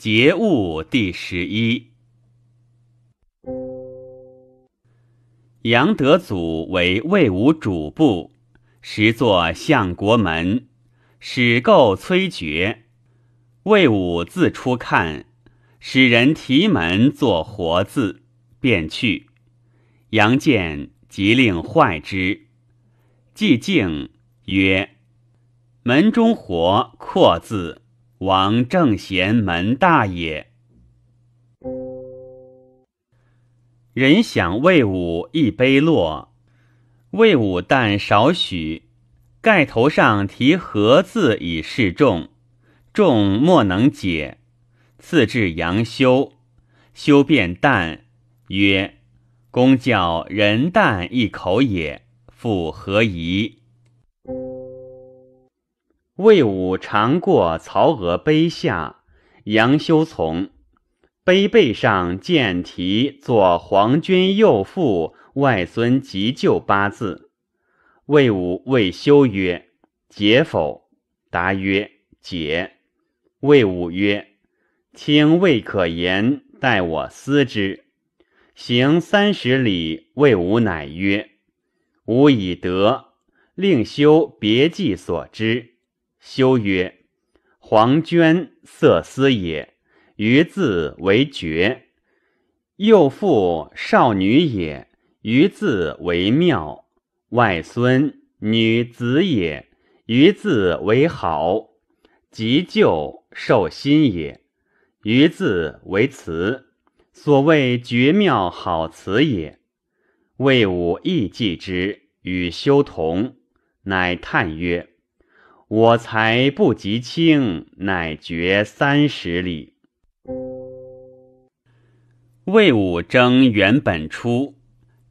节物第十一。杨德祖为魏武主簿，时作相国门，使构崔珏。魏武自出看，使人题门作活字，便去。杨见，即令坏之，既敬曰：“门中活阔字。”王正贤门大也，人想魏武一杯落，魏武淡少许，盖头上提何字以示众，众莫能解。次至杨修，修变淡，曰：“公教人淡一口也，复何疑？”魏武常过曹娥碑下，杨修从碑背上见题作“黄君幼父，外孙急救”八字，魏武谓修曰：“解否？”答曰：“解。”魏武曰：“卿未可言，待我思之。”行三十里，魏武乃曰：“吾以德令修别记所知。”修曰：“黄绢，色丝也。余字为绝；幼妇，少女也。余字为妙；外孙，女子也。余字为好；急旧，受心也。余字为词。所谓绝妙好辞也。”魏武亦记之，与修同，乃叹曰。我才不及卿，乃绝三十里。魏武征原本初，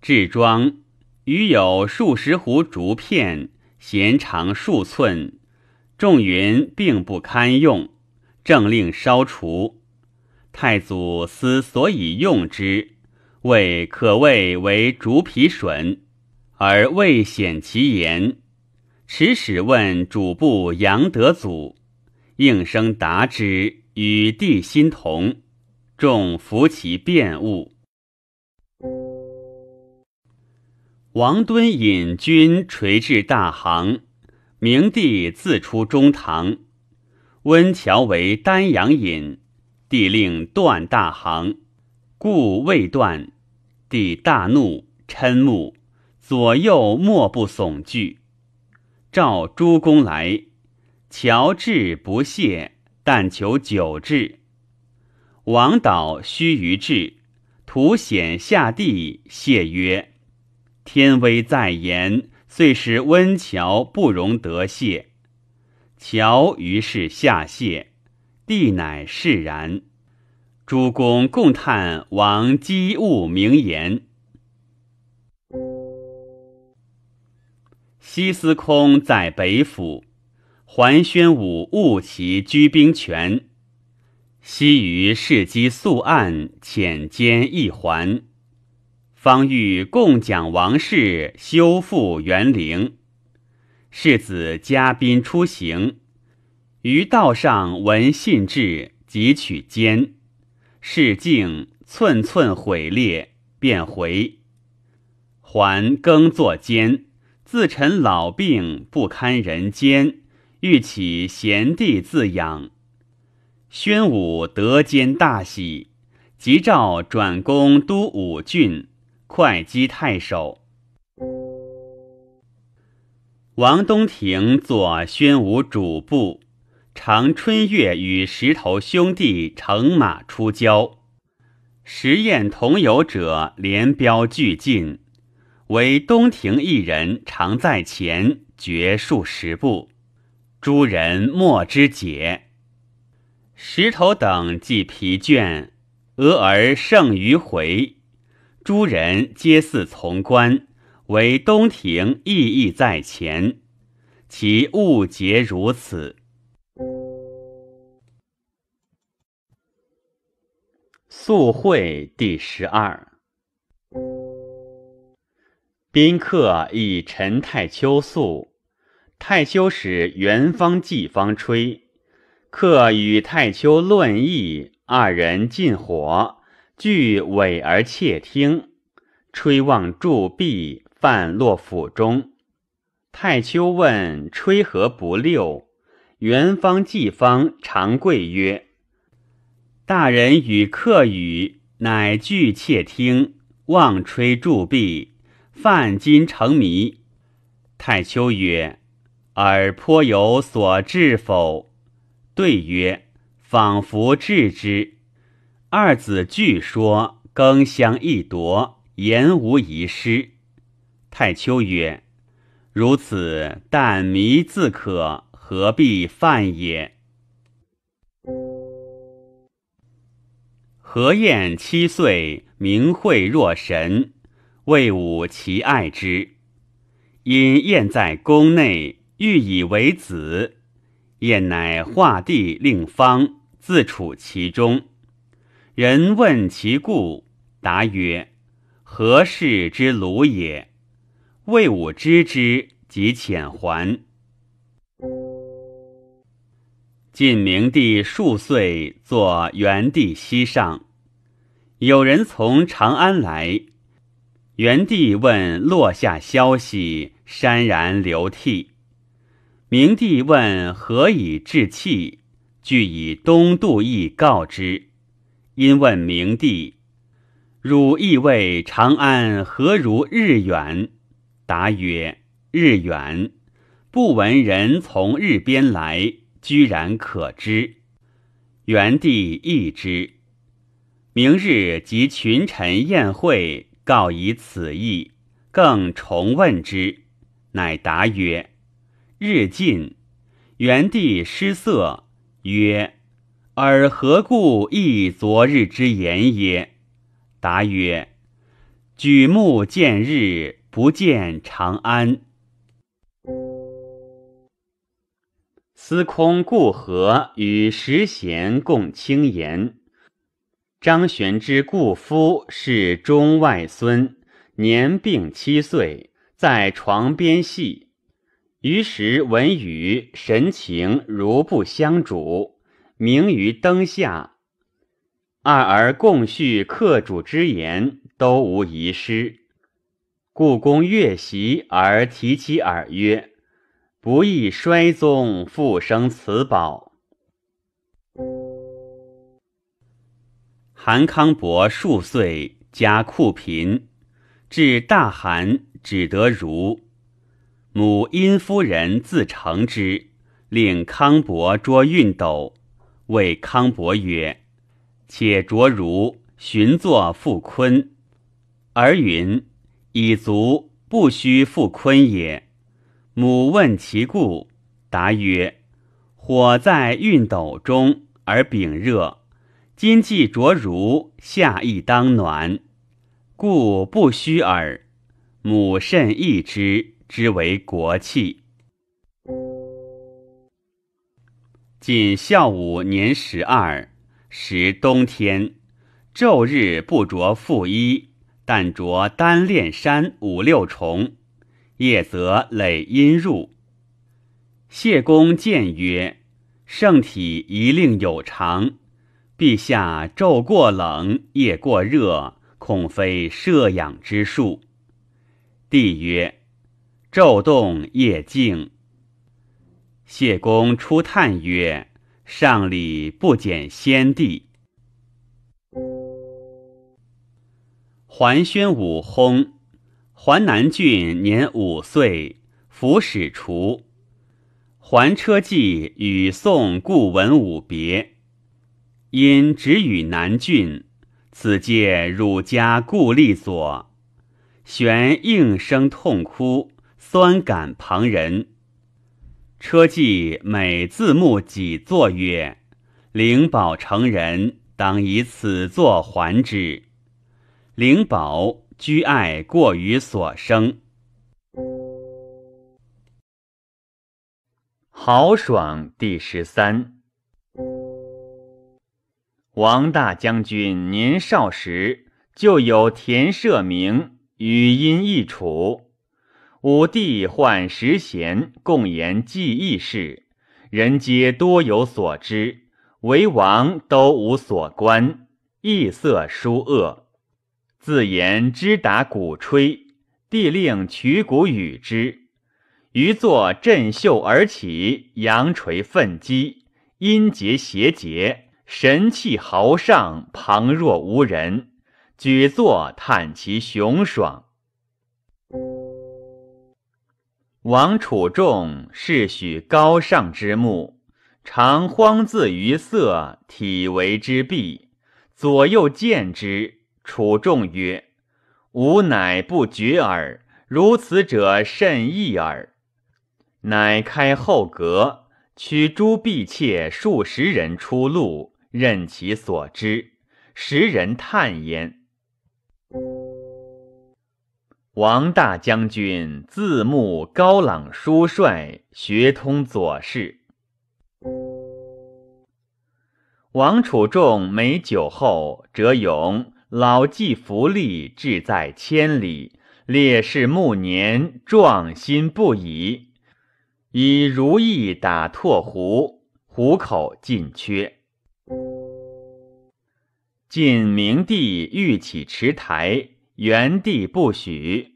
至庄，余有数十斛竹片，弦长数寸，众云并不堪用，正令烧除。太祖思所以用之，谓可谓为竹皮笋，而未显其言。持使问主簿杨德祖，应声答之，与帝心同。众服其辩悟。王敦引军垂至大行，明帝自出中堂。温峤为丹阳尹，帝令断大行，故未断。帝大怒，嗔目，左右莫不悚惧。召诸公来，乔治不谢，但求久治。王导须臾至，图显下地谢曰：“天威在言，遂使温乔不容得谢。”乔于是下谢，帝乃释然。诸公共叹王机务明言。西司空在北府，桓宣武误其居兵权。西于世机素案遣间一环，方欲共讲王室，修复园陵。世子嘉宾出行，于道上闻信至，即取监，视境寸寸毁裂，便回。还耕作间。自臣老病不堪人间，欲起贤弟自养。宣武得兼大喜，即诏转攻都武郡会稽太守。王东亭作宣武主簿，常春月与石头兄弟乘马出郊，实验同游者连标俱尽。唯东亭一人常在前，绝数十步，诸人莫之解。石头等既疲倦，俄而胜于回，诸人皆似从观，唯东亭意义在前，其物节如此。素会第十二。宾客以陈太丘宿，太丘使元方季方吹。客与太丘论议，二人进火，俱委而窃听。吹望注壁，泛落府中。太丘问吹何不六？元方季方长跪曰：“大人与客语，乃俱窃听，望吹注壁。”泛今成迷，太丘曰：“尔颇有所志否？”对曰：“仿佛至之。”二子俱说，更相一夺，言无遗失。太丘曰：“如此，但迷自可，何必犯也？”何晏七岁，明慧若神。魏武其爱之，因燕在宫内，欲以为子。燕乃画地令方，自处其中。人问其故，答曰：“何事之鲁也？”魏武知之，即遣还。晋明帝数岁，坐元帝膝上，有人从长安来。元帝问落下消息，潸然流涕。明帝问何以置气，具以东渡意告之。因问明帝：“汝意谓长安何如日远？”答曰：“日远，不闻人从日边来，居然可知。”元帝亦之。明日即群臣宴会。告以此意，更重问之，乃答曰：“日尽，元帝失色，曰：‘尔何故忆昨日之言也？’”答曰：“举目见日，不见长安。”司空顾何与时贤共轻言。张玄之故夫是中外孙，年病七岁，在床边戏，于时闻语，神情如不相主，明于灯下，二儿共叙客主之言，都无遗失。故公悦席而提起耳曰：“不亦衰宗复生此宝。”韩康伯数岁，家酷贫，至大寒，只得如母殷夫人自成之，令康伯捉熨斗，谓康伯曰：“且着如寻作复坤，而云：“以足不须复坤也。”母问其故，答曰：“火在熨斗中，而丙热。”今既着如夏，亦当暖，故不虚耳。母甚益之，之为国器。晋孝武年十二，时冬天，昼日不着复衣，但着单练衫五六重，夜则累阴入。谢公见曰：“圣体宜令有常。”陛下昼过冷，夜过热，恐非摄养之术。帝曰：“昼动夜静。”谢公初叹曰：“上礼不减先帝。”桓宣武薨，桓南郡年五岁，服使除。桓车骑与宋故文武别。因止与南郡，此借汝家故立所。玄应声痛哭，酸感旁人。车骑每自目己坐曰：“灵宝成人，当以此作还之。灵宝居爱过于所生。”豪爽第十三。王大将军年少时就有田舍名，语音易楚。武帝患时贤共言记忆事，人皆多有所知，为王都无所观，异色殊恶。自言知打鼓吹，帝令取鼓与之，余作振袖而起，扬锤奋击，音节谐节。神气豪尚，旁若无人；举坐叹其雄爽。王楚仲是许高尚之目，常荒自于色，体为之弊。左右见之，楚仲曰：“吾乃不觉耳，如此者甚异耳。”乃开后阁，取诸婢妾数十人出路。任其所知，时人叹焉。王大将军字穆，高朗书帅，学通左氏。王楚仲美酒后，折勇老骥伏枥，志在千里。烈士暮年，壮心不已。以如意打拓壶，壶口尽缺。晋明帝欲起池台，元帝不许。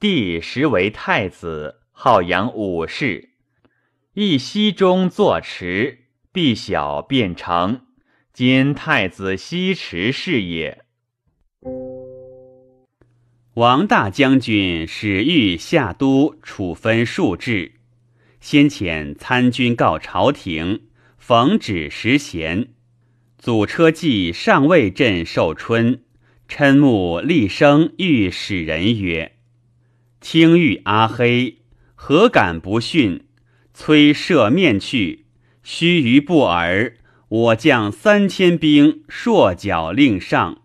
帝时为太子，好养武士，一夕中坐池，必小便成。今太子西池是也。王大将军使欲下都，处分数至，先遣参军告朝廷，逢旨时贤。祖车骑上未镇寿春，琛目厉声欲使人曰：“青玉阿黑，何敢不逊？催射面去，须臾不尔，我将三千兵，硕脚令上。”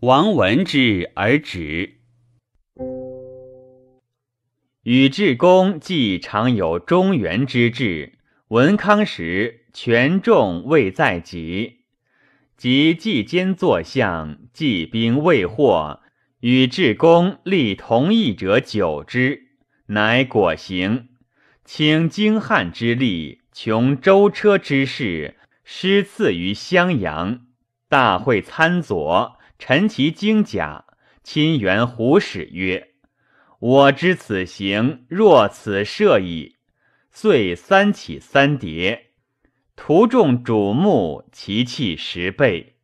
王闻之而止。宇智公既常有中原之志，文康时权重未在即。即季坚坐相，季兵未获，与至公立同意者久之，乃果行。倾荆汉之力，穷舟车之势，师次于襄阳，大会参佐，陈其精甲。亲援胡使曰：“我知此行若此设矣。”遂三起三叠。徒众瞩目，其气十倍。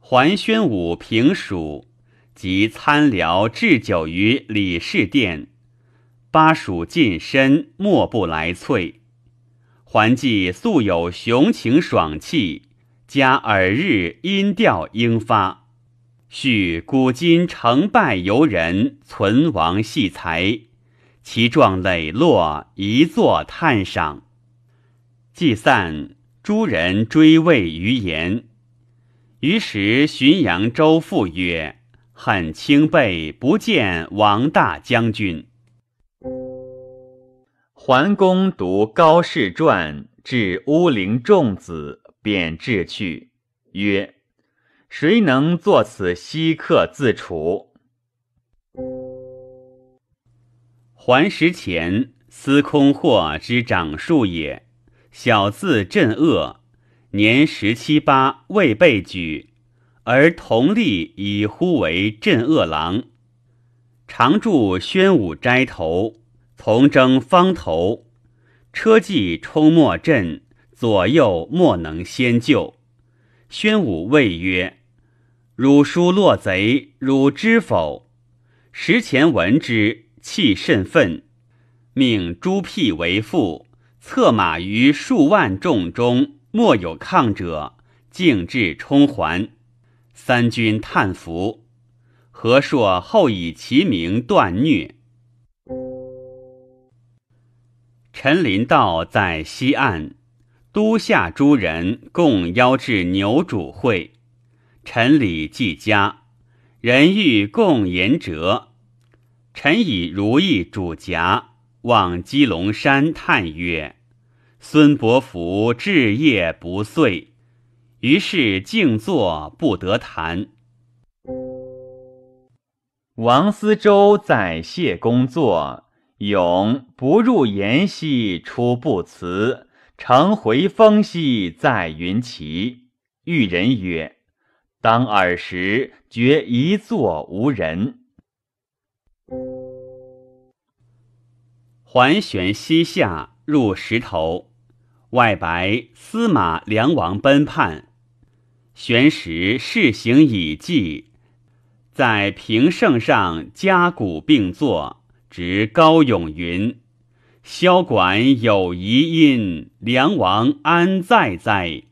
桓宣武平蜀，及参僚置酒于李氏殿，巴蜀近身莫不来萃。桓济素有雄情爽气，加尔日音调英发，叙古今成败由人，存亡系才。其状磊落，一作叹赏。既散，诸人追问于言。于时浔阳州父曰：“很清背不见王大将军。”桓公读高士传，至乌灵仲子，贬至去，曰：“谁能作此稀客自处？”还时前司空获之长数也，小字镇恶，年十七八，未被举，而同立以呼为镇恶郎，常住宣武斋头，从征方头，车骑冲没阵，左右莫能先救。宣武谓曰：“汝书落贼，汝知否？”时前闻之。气甚愤，命朱辟为副，策马于数万众中，莫有抗者，竟至冲还。三军叹服。何硕后以其名断虐。陈林道在西岸，都下诸人共邀至牛渚会，陈李既佳，人欲共言折。臣以如意主夹，望鸡隆山，叹曰：“孙伯符志业不遂。”于是静坐不得谈。王思周在谢公座，永不入言兮，出不辞，乘回风兮，在云旗。遇人曰：“当尔时，觉一坐无人。”环玄西下入石头，外白司马梁王奔叛，玄石世行已计，在平胜上加骨并坐，执高咏云：萧管有遗音，梁王安在哉？